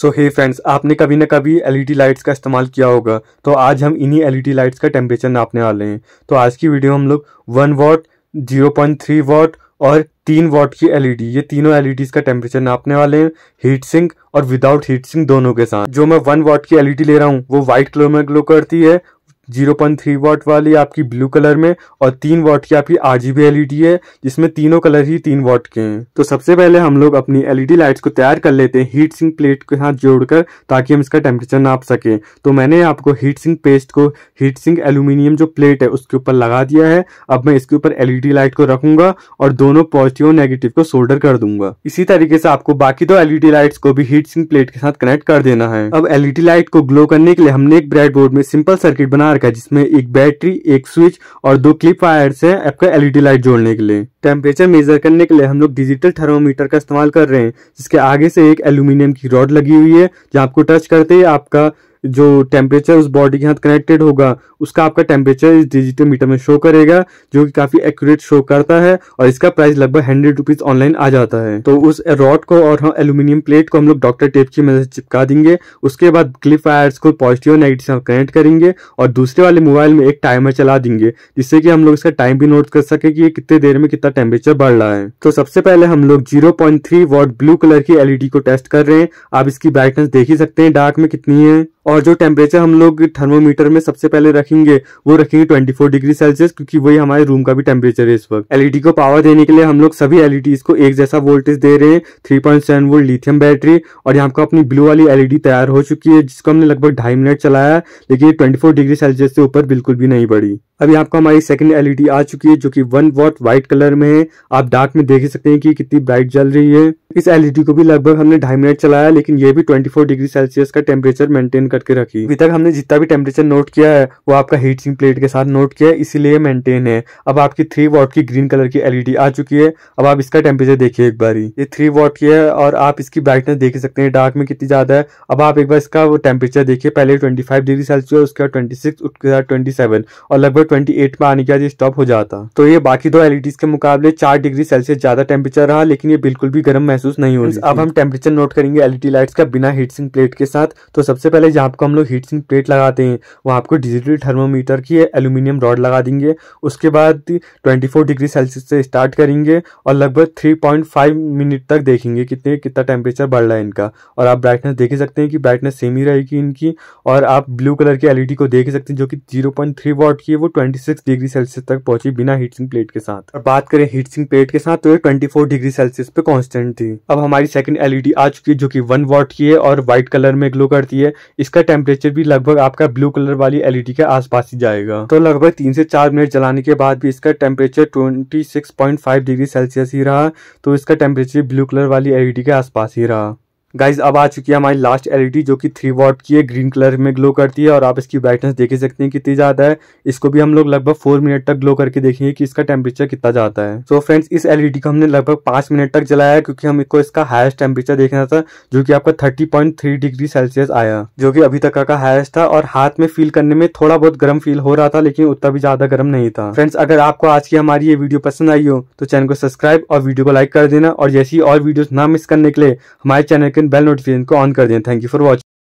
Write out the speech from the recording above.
सो हे friends आपने कभी ना कभी एलईडी लाइट्स का इस्तेमाल किया होगा तो आज हम इन्हीं एलईडी लाइट्स का टेम्परेचर नापने वाले हैं तो आज की वीडियो हम लोग one watt zero point three watt और तीन वाट की एलईडी ये तीनों एलईडीज का टेम्परेचर नापने वाले हैं हीट सिंक और विदाउट हीट सिंक दोनों के साथ जो मैं वन वाट की एलईडी ले रहा हूँ वो व्हाइट कलर में ग्लो करती है जीरो पॉइंट थ्री वॉट वाली आपकी ब्लू कलर में और तीन वॉट की आपकी आर जी एलईडी है जिसमें तीनों कलर ही तीन वॉट के हैं तो सबसे पहले हम लोग अपनी एलईडी लाइट्स को तैयार कर लेते हैं हीट सिंक प्लेट के साथ जोड़कर ताकि हम इसका टेम्परेचर नाप सकें तो मैंने आपको हीट सिंक पेस्ट को हीट सिंक एल्यूमिनियम जो प्लेट है उसके ऊपर लगा दिया है अब मैं इसके ऊपर एलईडी लाइट को रखूंगा और दोनों पॉजिटिव और नेगेटिव को सोल्डर कर दूंगा इसी तरीके से आपको बाकी दो एलईडी लाइट्स को भी हीट सिंह प्लेट के साथ कनेक्ट कर देना है अब एलईडी लाइट को ग्लो करने के लिए हमने एक ब्रेड बोर्ड में सिंपल सर्किट बना आकार का जिसमें एक बैटरी एक स्विच और दो क्लिप वायर्स है आपका एलईडी लाइट e जोड़ने के लिए टेम्परेचर मेजर करने के लिए हम लोग डिजिटल थर्मोमीटर का इस्तेमाल कर रहे हैं जिसके आगे से एक एल्यूमिनियम की रॉड लगी हुई है जहाँ आपको टच करते ही आपका जो टेम्परेचर उस बॉडी के साथ कनेक्टेड होगा उसका आपका टेम्परेचर इस डिजिटल मीटर में शो करेगा जो कि काफ़ी एक्यूरेट शो करता है और इसका प्राइस लगभग हंड्रेड रुपीज़ ऑनलाइन आ जाता है तो उस रॉड को और हम एल्यूमिनियम प्लेट को हम लोग डॉक्टर टेप की मदद से चिपका देंगे उसके बाद क्लिप वायर्स को पॉजिटिव और नेगेटिव कनेक्ट करेंगे और दूसरे वाले मोबाइल में एक टाइमर चला देंगे जिससे कि हम लोग इसका टाइम भी नोट कर सके कि ये कितने देर में कितना टेम्परेचर बढ़ रहा है तो सबसे पहले हम लोग zero point three watt blue colour की एलईडी को टेस्ट कर रहे हैं आप इसकी ब्राइटनेस देख ही सकते हैं डार्क में कितनी है और जो टेम्परेचर हम लोग थर्मोमीटर में सबसे पहले रखेंगे वो रखेंगे 24 डिग्री सेल्सियस क्योंकि वही हमारे रूम का भी टेम्परेचर है इस वक्त एलईडी e को पावर देने के लिए हम लोग सभी एलईडी e को एक जैसा वोल्टेज दे रहे हैं थ्री वोल्ट लिथियम बैटरी और यहाँ पर अपनी ब्लू वाली एलईडी e तैयार हो चुकी है जिसको हमने लगभग ढाई मिनट चलाया लेकिन ट्वेंटी डिग्री सेल्सियस से ऊपर बिल्कुल भी नहीं बढ़ी अभी आपको हमारी सेकंड एलईडी आ चुकी है जो कि वन वॉट व्हाइट कलर में है आप डार्क में देख ही सकते हैं कि कितनी ब्राइट जल रही है इस एलईडी को भी लगभग हमने ढाई मिनट चलाया लेकिन ये भी 24 डिग्री सेल्सियस का टेम्परेचर मेंटेन करके रखी अभी तक हमने जितना भी टेम्परेचर नोट किया है वो आपका हीट प्लेट के साथ नोट किया है इसीलिए मेंटेन है अब आपकी थ्री वॉट की ग्रीन कलर की एलईडी आ चुकी है अब आप इसका टेम्परेचर देखिए एक बार ये थ्री वॉट की है और आप इसकी ब्राइटनेस देख सकते हैं डार्क में कितनी ज्यादा है अब आप एक बार इसका टेम्परेचर देखिए पहले ट्वेंटी डिग्री सेल्सियस उसके बाद ट्वेंटी उसके बाद ट्वेंटी और लगभग ट्वेंटी में आने के बाद स्टॉप हो जाता तो ये बाकी दो एलईडी e के मुकाबले चार डिग्री सेल्सियस ज्यादा टेम्परेचर रहा लेकिन ये बिल्कुल भी गर्म महसूस नहीं हो रही अब हम टेम्परेचर नोट करेंगे एलईडी लाइट्स e का बिना हीट सिंह प्लेट के साथ तो सबसे पहले जहाँ आपको हम लोग हीट सिंह प्लेट लगाते हैं वहाँ आपको डिजिटल थर्मोमीटर की एल्यूमिनियम रॉड लगा देंगे उसके बाद ट्वेंटी डिग्री सेल्सियस से स्टार्ट करेंगे और लगभग थ्री मिनट तक देखेंगे कितने कितना टेम्परेचर बढ़ रहा है इनका और आप ब्राइटनेस देख सकते हैं कि ब्राइटनेस सेम ही रहेगी इनकी और आप ब्लू कलर की एलईडी को देख सकते हैं जो कि जीरो पॉइंट थ्री वॉट की है वो 26 डिग्री सेल्सियस तक पहुंची बिना हीट सिंक प्लेट के साथ और बात करें हीट सिंक प्लेट के साथ तो ये 24 डिग्री सेल्सियस पे कांस्टेंट थी अब हमारी सेकंड एलईडी e आ चुकी है जो कि वन वॉट की है और व्हाइट कलर में ग्लो करती है इसका टेम्परेचर भी लगभग आपका ब्लू कलर वाली एलईडी e के आसपास ही जाएगा तो लगभग तीन से चार मिनट जलाने के बाद भी इसका टेम्परेचर ट्वेंटी डिग्री सेल्सियस ही रहा तो इसका टेम्परेचर ब्लू कलर वाली एलईडी e के आसपास ही रहा गाइज अब आ चुकी है हमारी लास्ट एलईडी जो कि थ्री वॉट की है ग्रीन कलर में ग्लो करती है और आप इसकी ब्राइटनेस देख ही सकते हैं कितनी ज़्यादा है इसको भी हम लोग लगभग फोर मिनट तक ग्लो करके देखेंगे कि इसका टेम्परेचर कितना जाता है सो so फ्रेंड्स इस एलईडी को हमने लगभग पांच मिनट तक जलाया क्योंकि हमको इसका हाइस्ट टेम्परेचर देखना था जो की आपका thirty point three degree Celsius आया जो की अभी तक का हाइस्ट था और हाथ में फील करने में थोड़ा बहुत गर्म फील हो रहा था लेकिन उतना भी ज़्यादा गर्म नहीं था फ्रेंड्स अगर आपको आज की हमारी ये वीडियो पसंद आई हो तो चैनल को सब्सक्राइब और वीडियो को लाइक कर देना और जैसी और वीडियो ना मिस करने के लिए हमारे चैनल के बेल नोटिफिकेशन को ऑन कर दें थैंक यू फॉर वॉचिंग